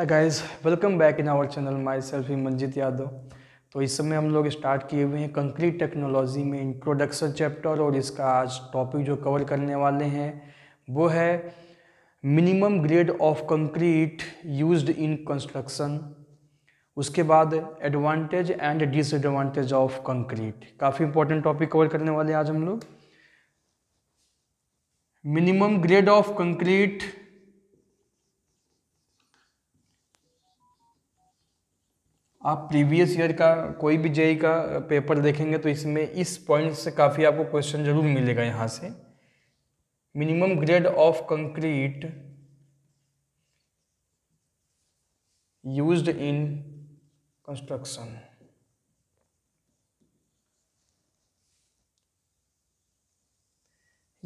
hi guys welcome back in our channel myself Manjit Yadav तो इस समय हम लोग स्टार्ट किए हुए हैं कंक्रीट टेक्नोलॉजी में इंट्रोडक्शन चैप्टर और इसका आज टॉपिक जो कवर करने वाले हैं वो है minimum grade of concrete used in construction उसके बाद advantage and disadvantage of concrete काफ़ी इंपॉर्टेंट टॉपिक कवर करने वाले हैं आज हम लोग मिनिमम ग्रेड ऑफ कंक्रीट आप प्रीवियस ईयर का कोई भी जेई e e का पेपर देखेंगे तो इसमें इस पॉइंट से काफ़ी आपको क्वेश्चन जरूर मिलेगा यहाँ से minimum grade of concrete used in construction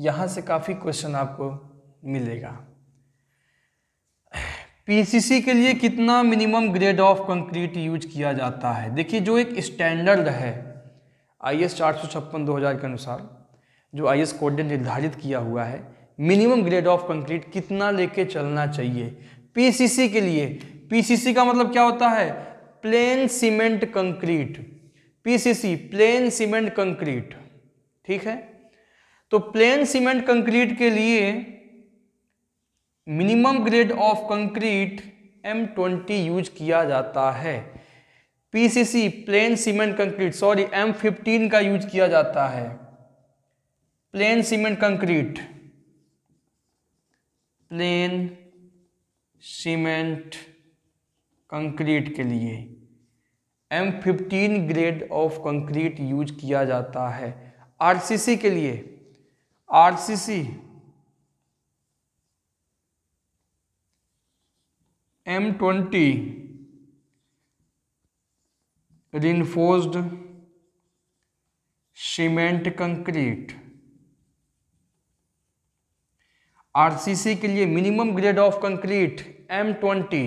यहाँ से काफ़ी क्वेश्चन आपको मिलेगा पीसीसी के लिए कितना minimum grade of concrete use किया जाता है देखिए जो एक स्टैंडर्ड है आई एस चार सौ छप्पन दो हज़ार के अनुसार जो आई एस कोड ने निर्धारित किया हुआ है मिनिमम ग्रेड ऑफ कंक्रीट कितना लेके चलना चाहिए पीसीसी के लिए पीसीसी का मतलब क्या होता है plain cement concrete PCC plain cement concrete ठीक है तो प्लेन सीमेंट कंक्रीट के लिए minimum grade of concrete M twenty use किया जाता है PCC plain cement concrete sorry M fifteen का यूज किया जाता है plain cement concrete plain cement concrete के लिए M fifteen grade of concrete use किया जाता है आरसीसी के लिए RCC M twenty reinforced cement concrete RCC के लिए minimum grade of concrete M twenty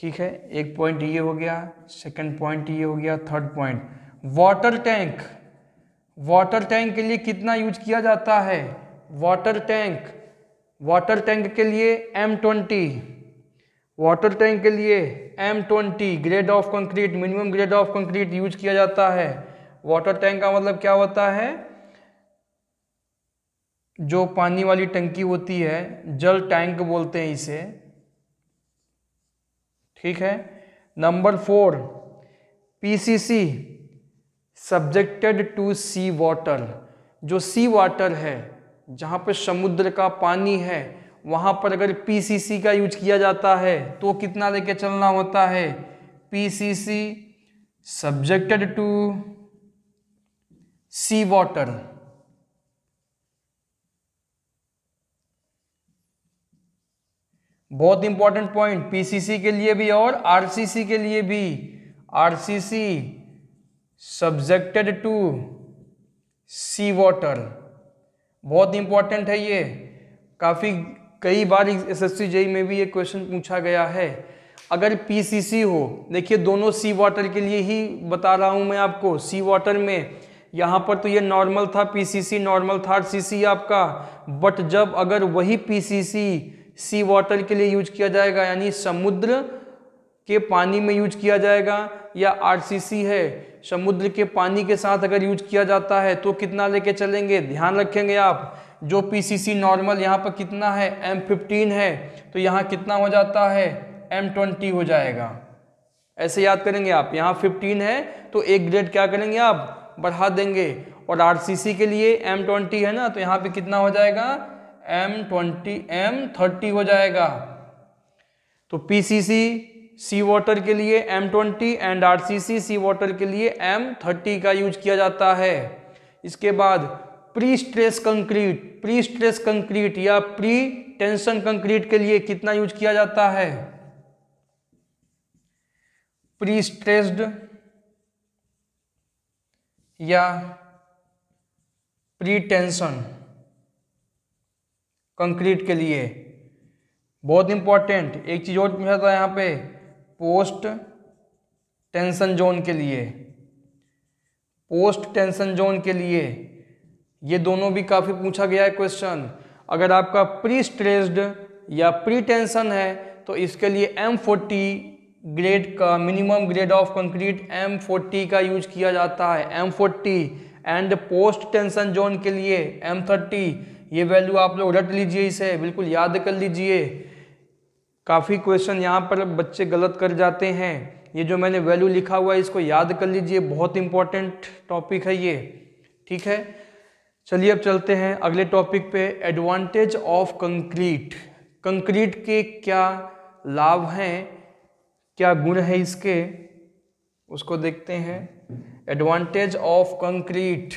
ठीक है एक पॉइंट ये हो गया सेकंड पॉइंट ये हो गया third point water tank water tank के लिए कितना यूज किया जाता है वाटर टैंक वाटर टैंक के लिए एम ट्वेंटी वाटर टैंक के लिए M twenty grade of concrete minimum grade of concrete use किया जाता है वाटर टैंक का मतलब क्या होता है जो पानी वाली टंकी होती है जल टैंक बोलते हैं इसे ठीक है number four PCC subjected to sea water जो सी वाटर है जहाँ पर समुद्र का पानी है वहाँ पर अगर पीसीसी का यूज किया जाता है तो कितना लेके चलना होता है PCC subjected to sea water बहुत इंपॉर्टेंट पॉइंट पीसीसी के लिए भी और आरसीसी के लिए भी RCC subjected to sea water बहुत इंपॉर्टेंट है ये काफ़ी कई बार एस एस में भी ये क्वेश्चन पूछा गया है अगर पीसीसी हो देखिए दोनों सी वाटर के लिए ही बता रहा हूँ मैं आपको सी वाटर में यहाँ पर तो ये नॉर्मल था पीसीसी नॉर्मल था सीसी आपका बट जब अगर वही पीसीसी सी वाटर के लिए यूज किया जाएगा यानी समुद्र के पानी में यूज किया जाएगा या आरसीसी है समुद्र के पानी के साथ अगर यूज किया जाता है तो कितना लेके चलेंगे ध्यान रखेंगे आप जो पीसीसी नॉर्मल यहाँ पर कितना है एम फिफ्टीन है तो यहाँ कितना हो जाता है एम ट्वेंटी हो जाएगा ऐसे याद करेंगे आप यहाँ फिफ्टीन है तो एक ग्रेड क्या करेंगे आप बढ़ा देंगे और सी के लिए एम ट्वेंटी है ना तो यहाँ पर कितना हो जाएगा एम ट्वेंटी एम थर्टी हो जाएगा तो सी सी वाटर के लिए M20 and R C water के लिए M30 का यूज किया जाता है इसके बाद pre stress concrete pre stress concrete या प्री टेंशन कंक्रीट के लिए कितना यूज किया जाता है प्री स्ट्रेस्ड या प्री टेंशन कंक्रीट के लिए बहुत इंपॉर्टेंट एक चीज और पूछा था यहां पे पोस्ट टेंशन जोन के लिए पोस्ट टेंशन जोन के लिए ये दोनों भी काफ़ी पूछा गया है क्वेश्चन अगर आपका प्री स्ट्रेस्ड या प्री टेंशन है तो इसके लिए एम फोर्टी ग्रेड का minimum grade of concrete M forty का यूज किया जाता है M forty and post tension zone के लिए एम थर्टी ये वैल्यू आप लोग रट लीजिए इसे बिल्कुल याद कर लीजिए काफ़ी क्वेश्चन यहाँ पर बच्चे गलत कर जाते हैं ये जो मैंने वैल्यू लिखा हुआ है इसको याद कर लीजिए बहुत इंपॉर्टेंट टॉपिक है ये ठीक है चलिए अब चलते हैं अगले टॉपिक पे एडवांटेज ऑफ कंक्रीट कंक्रीट के क्या लाभ हैं क्या गुण है इसके उसको देखते हैं एडवांटेज ऑफ कंक्रीट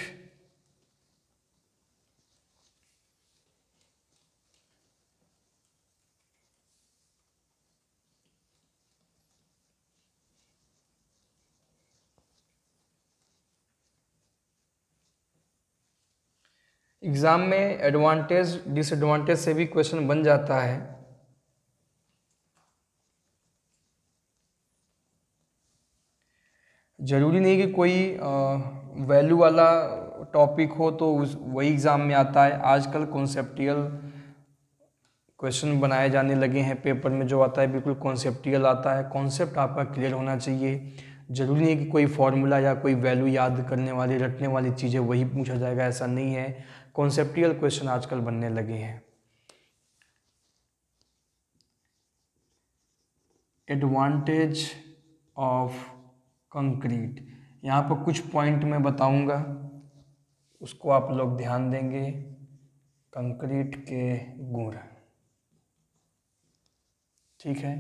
एग्ज़ाम में एडवांटेज डिसएडवांटेज से भी क्वेश्चन बन जाता है ज़रूरी नहीं कि कोई वैल्यू वाला टॉपिक हो तो उस वही एग्ज़ाम में आता है आजकल कॉन्सेप्टियल क्वेश्चन बनाए जाने लगे हैं पेपर में जो आता है बिल्कुल कॉन्सेप्टियल आता है कॉन्सेप्ट आपका क्लियर होना चाहिए ज़रूरी नहीं कि कोई फार्मूला या कोई वैल्यू याद करने वाली रटने वाली चीज़ें वही पूछा जाएगा ऐसा नहीं है कॉन्सेप्टियल क्वेश्चन आजकल बनने लगे हैं एडवांटेज ऑफ कंक्रीट यहाँ पर कुछ पॉइंट मैं बताऊंगा उसको आप लोग ध्यान देंगे कंक्रीट के गुण ठीक है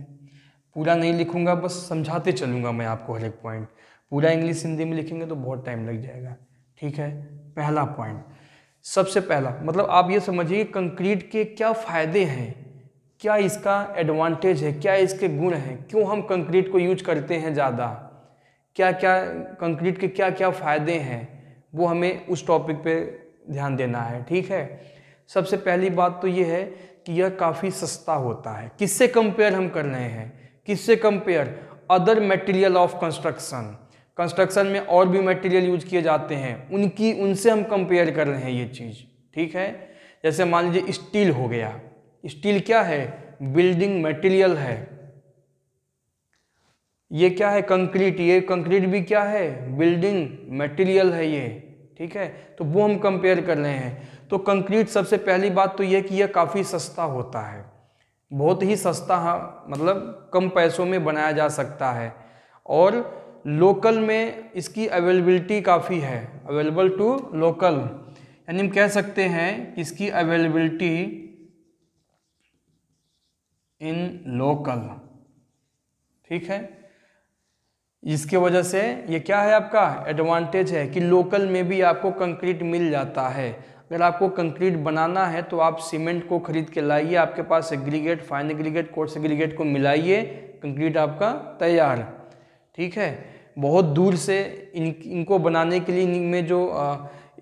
पूरा नहीं लिखूंगा बस समझाते चलूंगा मैं आपको हर एक पॉइंट पूरा इंग्लिश हिंदी में लिखेंगे तो बहुत टाइम लग जाएगा ठीक है पहला पॉइंट सबसे पहला मतलब आप ये समझिए कि कंक्रीट के क्या फ़ायदे हैं क्या इसका एडवांटेज है क्या इसके गुण हैं क्यों हम कंक्रीट को यूज करते हैं ज़्यादा क्या क्या कंक्रीट के क्या क्या फ़ायदे हैं वो हमें उस टॉपिक पे ध्यान देना है ठीक है सबसे पहली बात तो ये है कि यह काफ़ी सस्ता होता है किससे कंपेयर हम कर रहे हैं किससे compare other material of construction construction में और भी मटेरियल यूज किए जाते हैं उनकी उनसे हम कंपेयर कर रहे हैं ये चीज़ ठीक है जैसे मान लीजिए स्टील हो गया स्टील क्या है बिल्डिंग मटेरियल है ये क्या है कंक्रीट ये कंक्रीट भी क्या है बिल्डिंग मटेरियल है ये ठीक है तो वो हम कंपेयर कर रहे हैं तो कंक्रीट सबसे पहली बात तो ये कि यह काफ़ी सस्ता होता है बहुत ही सस्ता हाँ, मतलब कम पैसों में बनाया जा सकता है और लोकल में इसकी अवेलेबिलिटी काफ़ी है अवेलेबल टू लोकल यानी हम कह सकते हैं कि इसकी अवेलेबिलिटी इन लोकल ठीक है इसके वजह से ये क्या है आपका एडवांटेज है कि लोकल में भी आपको कंक्रीट मिल जाता है अगर आपको कंक्रीट बनाना है तो आप सीमेंट को खरीद के लाइए आपके पास aggregate fine aggregate coarse aggregate को मिलाइए कंक्रीट आपका तैयार ठीक है बहुत दूर से इन इनको बनाने के लिए इनमें जो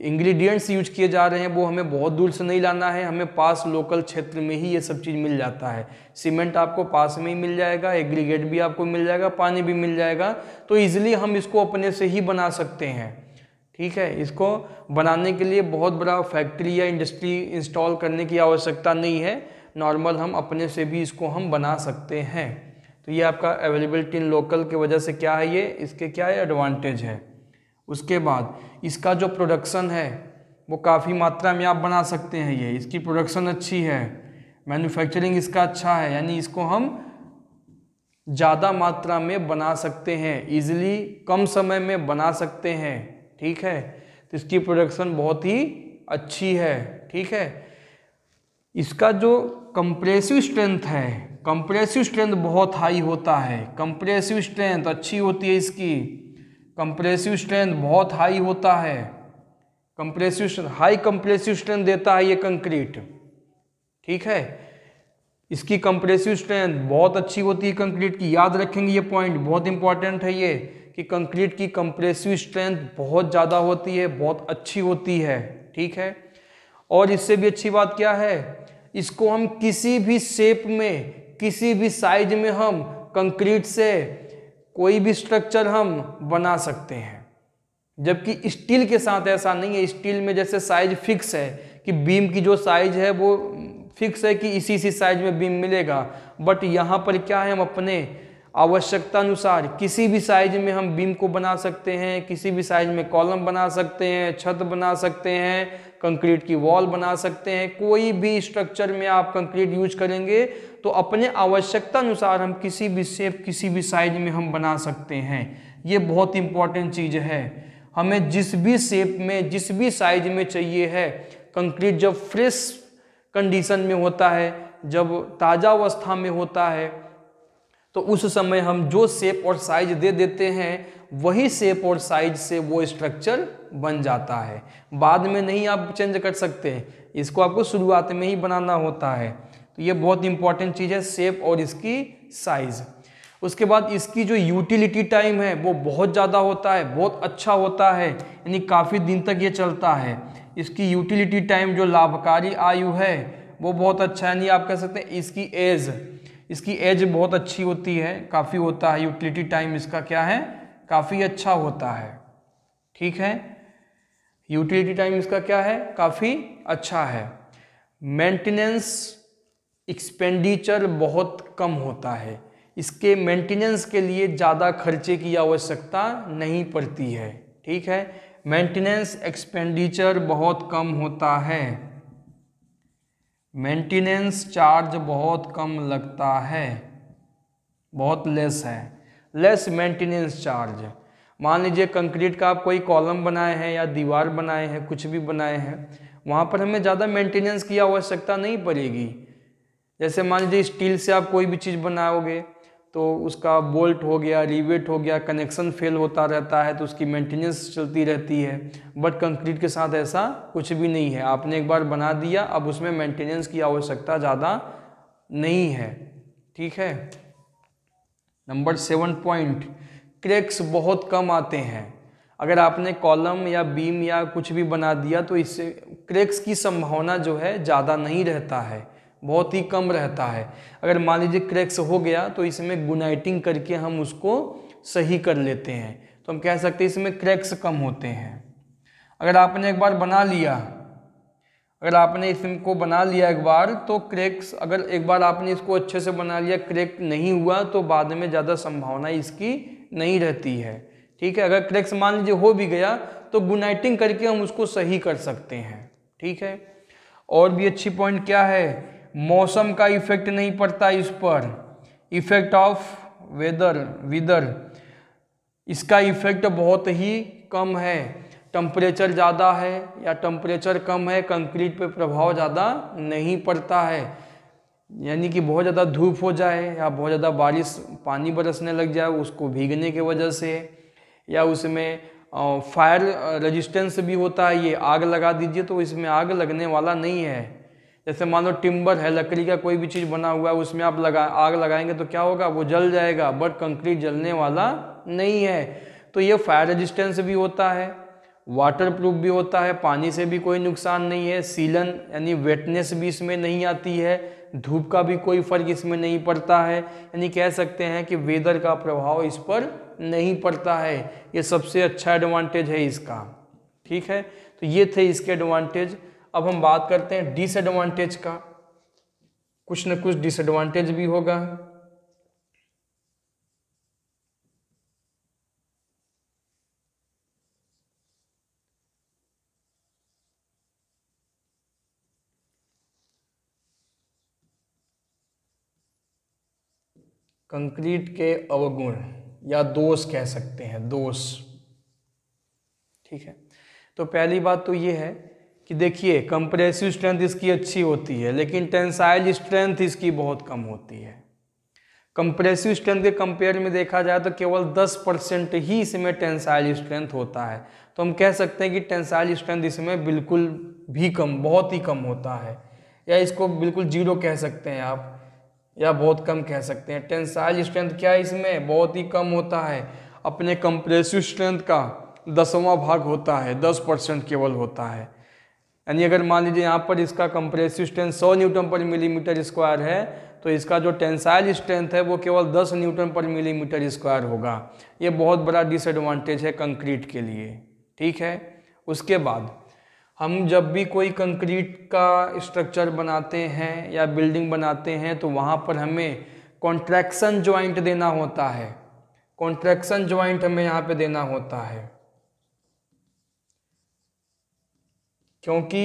इंग्रेडिएंट्स यूज किए जा रहे हैं वो हमें बहुत दूर से नहीं लाना है हमें पास लोकल क्षेत्र में ही ये सब चीज़ मिल जाता है सीमेंट आपको पास में ही मिल जाएगा एग्रीगेट भी आपको मिल जाएगा पानी भी मिल जाएगा तो ईजिली हम इसको अपने से ही बना सकते हैं ठीक है इसको बनाने के लिए बहुत बड़ा फैक्ट्री या इंडस्ट्री इंस्टॉल करने की आवश्यकता नहीं है नॉर्मल हम अपने से भी इसको हम बना सकते हैं तो ये आपका अवेलेबिलिटी इन लोकल की वजह से क्या है ये इसके क्या है एडवांटेज है उसके बाद इसका जो प्रोडक्शन है वो काफ़ी मात्रा में आप बना सकते हैं ये इसकी प्रोडक्शन अच्छी है मैन्युफैक्चरिंग इसका अच्छा है यानी इसको हम ज़्यादा मात्रा में बना सकते हैं ईजिली कम समय में बना सकते हैं ठीक है तो इसकी प्रोडक्शन बहुत ही अच्छी है ठीक है इसका जो कंप्रेसिव स्ट्रेंथ है कंप्रेसिव स्ट्रेंथ बहुत हाई होता है कंप्रेसिव स्ट्रेंथ अच्छी होती है इसकी कंप्रेसिव स्ट्रेंथ बहुत हाई होता है कंप्रेसिव हाई कंप्रेसिव स्ट्रेंथ देता है ये कंक्रीट ठीक है इसकी कंप्रेसिव स्ट्रेंथ बहुत अच्छी होती है कंक्रीट की याद रखेंगे ये पॉइंट बहुत इंपॉर्टेंट है ये कि कंक्रीट की कंप्रेसिव स्ट्रेंथ बहुत ज़्यादा होती है बहुत अच्छी होती है ठीक है और इससे भी अच्छी बात क्या है इसको हम किसी भी शेप में किसी भी साइज में हम कंक्रीट से कोई भी स्ट्रक्चर हम बना सकते हैं जबकि स्टील के साथ ऐसा नहीं है स्टील में जैसे साइज फिक्स है कि बीम की जो साइज है वो फिक्स है कि इसी इसी साइज में बीम मिलेगा बट यहाँ पर क्या है हम अपने आवश्यकता अनुसार किसी भी साइज में हम बीम को बना सकते हैं किसी भी साइज में कॉलम बना सकते हैं छत बना सकते हैं कंक्रीट की वॉल बना सकते हैं कोई भी स्ट्रक्चर में आप कंक्रीट यूज करेंगे तो अपने आवश्यकता अनुसार हम किसी भी शेप किसी भी साइज में हम बना सकते हैं ये बहुत इंपॉर्टेंट चीज़ है हमें जिस भी शेप में जिस भी साइज में चाहिए है कंक्रीट जब फ्रेश कंडीशन में होता है जब ताज़ा अवस्था में होता है तो उस समय हम जो सेप और साइज दे देते हैं वही सेप और साइज से वो स्ट्रक्चर बन जाता है बाद में नहीं आप चेंज कर सकते इसको आपको शुरुआत में ही बनाना होता है तो ये बहुत इंपॉर्टेंट चीज़ है सेप और इसकी साइज़ उसके बाद इसकी जो यूटिलिटी टाइम है वो बहुत ज़्यादा होता है बहुत अच्छा होता है यानी काफ़ी दिन तक ये चलता है इसकी यूटिलिटी टाइम जो लाभकारी आयु है वो बहुत अच्छा है यानी आप कह सकते हैं इसकी एज इसकी एज बहुत अच्छी होती है काफ़ी होता है यूटिलिटी टाइम इसका क्या है काफ़ी अच्छा होता है ठीक है यूटिलिटी टाइम इसका क्या है काफ़ी अच्छा है मेंटेनेंस एक्सपेंडिचर बहुत कम होता है इसके मेंटेनेंस के लिए ज़्यादा खर्चे की आवश्यकता नहीं पड़ती है ठीक है मेंटेनेंस एक्सपेंडिचर बहुत कम होता है मेंटेनेंस चार्ज बहुत कम लगता है बहुत लेस है लेस मेंटेनेंस चार्ज मान लीजिए कंक्रीट का आप कोई कॉलम बनाए हैं या दीवार बनाए हैं कुछ भी बनाए हैं वहाँ पर हमें ज़्यादा मेंटेनेंस की आवश्यकता नहीं पड़ेगी जैसे मान लीजिए स्टील से आप कोई भी चीज़ बनाओगे तो उसका बोल्ट हो गया रिवेट हो गया कनेक्शन फेल होता रहता है तो उसकी मेंटेनेंस चलती रहती है बट कंक्रीट के साथ ऐसा कुछ भी नहीं है आपने एक बार बना दिया अब उसमें मेंटेनेंस की आवश्यकता ज़्यादा नहीं है ठीक है नंबर सेवन पॉइंट क्रैक्स बहुत कम आते हैं अगर आपने कॉलम या बीम या कुछ भी बना दिया तो इससे क्रैक्स की संभावना जो है ज़्यादा नहीं रहता है बहुत ही कम रहता है अगर मान लीजिए क्रैक्स हो गया तो इसमें गुनाइटिंग करके हम उसको सही कर लेते हैं तो हम कह सकते हैं इसमें क्रैक्स कम होते हैं अगर आपने एक बार बना लिया अगर आपने इसको बना लिया एक बार तो क्रैक्स अगर एक बार आपने इसको अच्छे से बना लिया क्रैक नहीं हुआ तो बाद में ज़्यादा संभावना इसकी नहीं रहती है ठीक है अगर क्रैक्स मान लीजिए हो भी गया तो गुनाइटिंग करके हम उसको सही कर सकते हैं ठीक है और भी अच्छी पॉइंट क्या है मौसम का इफेक्ट नहीं पड़ता इस पर इफेक्ट ऑफ वेदर विदर इसका इफेक्ट बहुत ही कम है टम्परेचर ज़्यादा है या टम्परेचर कम है कंक्रीट पे प्रभाव ज़्यादा नहीं पड़ता है यानी कि बहुत ज़्यादा धूप हो जाए या बहुत ज़्यादा बारिश पानी बरसने लग जाए उसको भीगने के वजह से या उसमें फायर रेजिस्टेंस भी होता है ये आग लगा दीजिए तो इसमें आग लगने वाला नहीं है जैसे मान लो टिम्बर है लकड़ी का कोई भी चीज़ बना हुआ है उसमें आप लगा आग लगाएंगे तो क्या होगा वो जल जाएगा बट कंक्रीट जलने वाला नहीं है तो ये फायर रेजिस्टेंस भी होता है वाटर प्रूफ भी होता है पानी से भी कोई नुकसान नहीं है सीलन यानी वेटनेस भी इसमें नहीं आती है धूप का भी कोई फर्क इसमें नहीं पड़ता है यानी कह सकते हैं कि वेदर का प्रभाव इस पर नहीं पड़ता है ये सबसे अच्छा एडवांटेज है इसका ठीक है तो ये थे इसके एडवांटेज अब हम बात करते हैं डिसएडवांटेज का कुछ ना कुछ डिसएडवांटेज भी होगा कंक्रीट के अवगुण या दोष कह सकते हैं दोष ठीक है तो पहली बात तो ये है कि देखिए कंप्रेसिव स्ट्रेंथ इसकी अच्छी होती है लेकिन टेंसाइल स्ट्रेंथ इसकी बहुत कम होती है कंप्रेसिव स्ट्रेंथ के कंपेयर में देखा जाए तो केवल 10 परसेंट ही इसमें टेंसाइल स्ट्रेंथ होता है तो हम कह सकते हैं कि टेंसाइल स्ट्रेंथ इसमें बिल्कुल भी कम बहुत ही कम होता है या इसको बिल्कुल जीरो कह सकते हैं आप या बहुत कम कह सकते हैं टेंसाइल स्ट्रेंथ क्या है इसमें बहुत ही कम होता है अपने कंप्रेसिव स्ट्रेंथ का दसवां भाग होता है दस परसेंट केवल होता है यानी अगर मान लीजिए यहाँ पर इसका कंप्रेसिव स्ट्रेंथ 100 न्यूटन पर मिलीमीटर स्क्वायर है तो इसका जो टेंसाइल स्ट्रेंथ है वो केवल 10 न्यूटन पर मिलीमीटर स्क्वायर होगा ये बहुत बड़ा डिसएडवांटेज है कंक्रीट के लिए ठीक है उसके बाद हम जब भी कोई कंक्रीट का स्ट्रक्चर बनाते हैं या बिल्डिंग बनाते हैं तो वहाँ पर हमें कॉन्ट्रैक्शन ज्वाइंट देना होता है कॉन्ट्रैक्शन ज्वाइंट हमें यहाँ पे देना होता है क्योंकि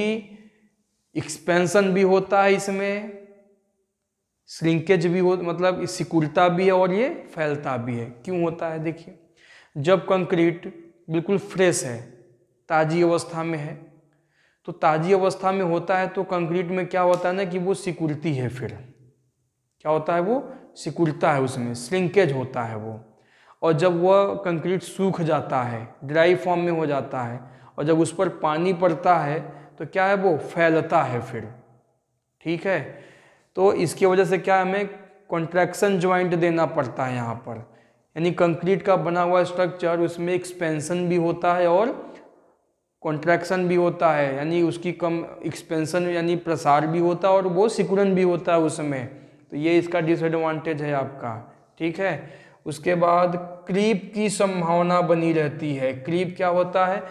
एक्सपेंशन भी होता है इसमें श्रिंकेज भी हो मतलब सिकुड़ता भी है और ये फैलता भी है क्यों होता है देखिए जब कंक्रीट बिल्कुल फ्रेश है ताज़ी अवस्था में है तो ताज़ी अवस्था में होता है तो कंक्रीट में क्या होता है ना कि वो सिकुड़ती है फिर क्या होता है वो सिकुड़ता है उसमें श्रिंकेज होता है वो और जब वह कंक्रीट सूख जाता है ड्राई फॉर्म में हो जाता है और जब उस पर पानी पड़ता है तो क्या है वो फैलता है फिर ठीक है तो इसकी वजह से क्या हमें कॉन्ट्रैक्शन ज्वाइंट देना पड़ता है यहाँ पर यानी कंक्रीट का बना हुआ स्ट्रक्चर उसमें एक्सपेंसन भी होता है और कॉन्ट्रैक्शन भी होता है यानी उसकी कम एक्सपेंसन यानी प्रसार भी होता है और वो सिकुड़न भी होता है उसमें तो ये इसका डिसएडवांटेज है आपका ठीक है उसके बाद क्रीप की संभावना बनी रहती है क्रीप क्या होता है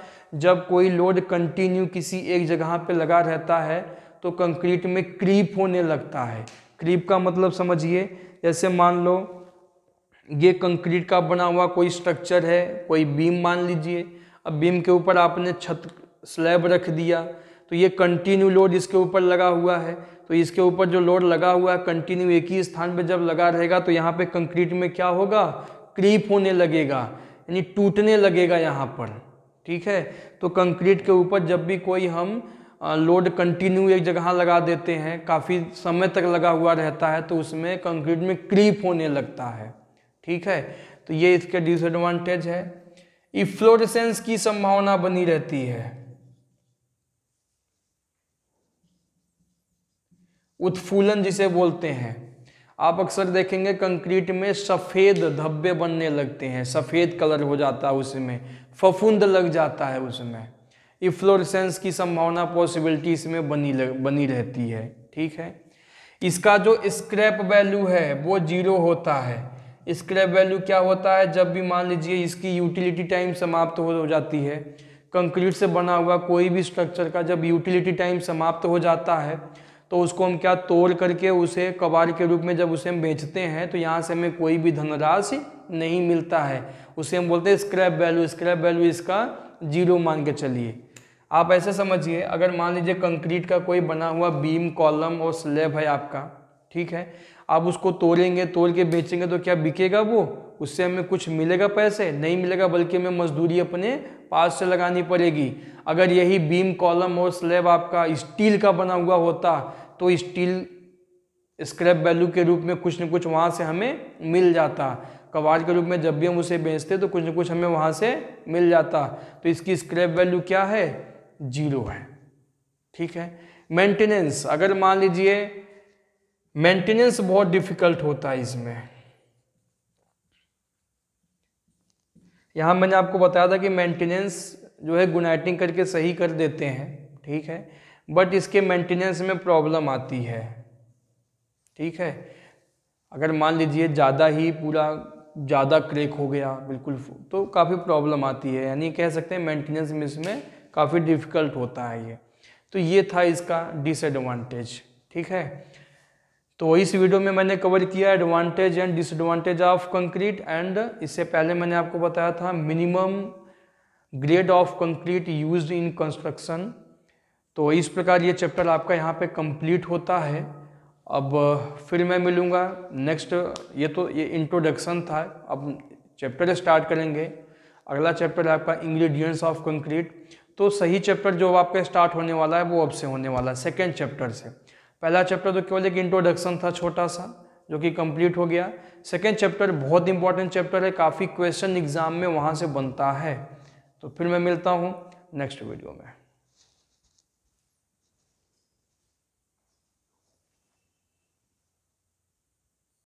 जब कोई लोड कंटिन्यू किसी एक जगह पे लगा रहता है तो कंक्रीट में क्रीप होने लगता है क्रीप का मतलब समझिए जैसे मान लो ये कंक्रीट का बना हुआ कोई स्ट्रक्चर है कोई बीम मान लीजिए अब बीम के ऊपर आपने छत स्लैब रख दिया तो ये कंटिन्यू लोड इसके ऊपर लगा हुआ है तो इसके ऊपर जो लोड लगा हुआ है कंटिन्यू एक ही स्थान पर जब लगा रहेगा तो यहाँ पे कंक्रीट में क्या होगा क्रीप होने लगेगा यानी टूटने लगेगा यहाँ पर ठीक है तो कंक्रीट के ऊपर जब भी कोई हम लोड कंटिन्यू एक जगह लगा देते हैं काफ़ी समय तक लगा हुआ रहता है तो उसमें कंक्रीट में क्रीप होने लगता है ठीक है तो ये इसके डिसएडवांटेज है इफ्लोरेसेंस की संभावना बनी रहती है उत्फूलन जिसे बोलते हैं आप अक्सर देखेंगे कंक्रीट में सफ़ेद धब्बे बनने लगते हैं सफ़ेद कलर हो जाता है उसमें फफूंद लग जाता है उसमें इफ्लोरसेंस की संभावना पॉसिबिलिटी इसमें बनी लग, बनी रहती है ठीक है इसका जो स्क्रैप वैल्यू है वो जीरो होता है स्क्रैप वैल्यू क्या होता है जब भी मान लीजिए इसकी यूटिलिटी टाइम समाप्त हो जाती है कंक्रीट से बना हुआ कोई भी स्ट्रक्चर का जब यूटिलिटी टाइम समाप्त हो जाता है तो उसको हम क्या तोड़ करके उसे कबाड़ के रूप में जब उसे हम बेचते हैं तो यहाँ से हमें कोई भी धनराशि नहीं मिलता है उसे हम बोलते हैं स्क्रैप वैल्यू स्क्रैप वैल्यू इसका जीरो मान के चलिए आप ऐसे समझिए अगर मान लीजिए कंक्रीट का कोई बना हुआ बीम कॉलम और स्लेब है आपका ठीक है आप उसको तोड़ेंगे तोड़ के बेचेंगे तो क्या बिकेगा वो उससे हमें कुछ मिलेगा पैसे नहीं मिलेगा बल्कि हमें मजदूरी अपने पास से लगानी पड़ेगी अगर यही बीम कॉलम और स्लेब आपका स्टील का बना हुआ होता तो स्टील स्क्रैप वैल्यू के रूप में कुछ न कुछ वहाँ से हमें मिल जाता कबाड़ के रूप में जब भी हम उसे बेचते तो कुछ न कुछ हमें वहाँ से मिल जाता तो इसकी स्क्रैप वैल्यू क्या है जीरो है ठीक है मेंटेनेंस अगर मान लीजिए मेंटेनेंस बहुत डिफिकल्ट होता है इसमें यहाँ मैंने आपको बताया था कि मेंटेनेंस जो है गुनाइटिंग करके सही कर देते हैं ठीक है बट इसके मेंटेनेंस में प्रॉब्लम आती है ठीक है अगर मान लीजिए ज़्यादा ही पूरा ज़्यादा क्रेक हो गया बिल्कुल तो काफ़ी प्रॉब्लम आती है यानी कह सकते हैं मेंटेनेंस में इसमें काफ़ी डिफ़िकल्ट होता है ये तो ये था इसका डिसएडवांटेज ठीक है तो इस वीडियो में मैंने कवर किया advantage and disadvantage of concrete and इससे पहले मैंने आपको बताया था minimum grade of concrete used in construction तो इस प्रकार ये चैप्टर आपका यहाँ पे कंप्लीट होता है अब फिर मैं मिलूँगा नेक्स्ट ये तो ये इंट्रोडक्शन था अब चैप्टर स्टार्ट करेंगे अगला चैप्टर आपका इंग्रेडिएंट्स ऑफ कंक्रीट तो सही चैप्टर जो आपका स्टार्ट होने वाला है वो अब से होने वाला है सेकेंड चैप्टर से पहला चैप्टर तो केवल एक इंट्रोडक्शन था छोटा सा जो कि कंप्लीट हो गया सेकेंड चैप्टर बहुत इंपॉर्टेंट चैप्टर है काफ़ी क्वेश्चन एग्जाम में वहाँ से बनता है तो फिर मैं मिलता हूँ नेक्स्ट वीडियो में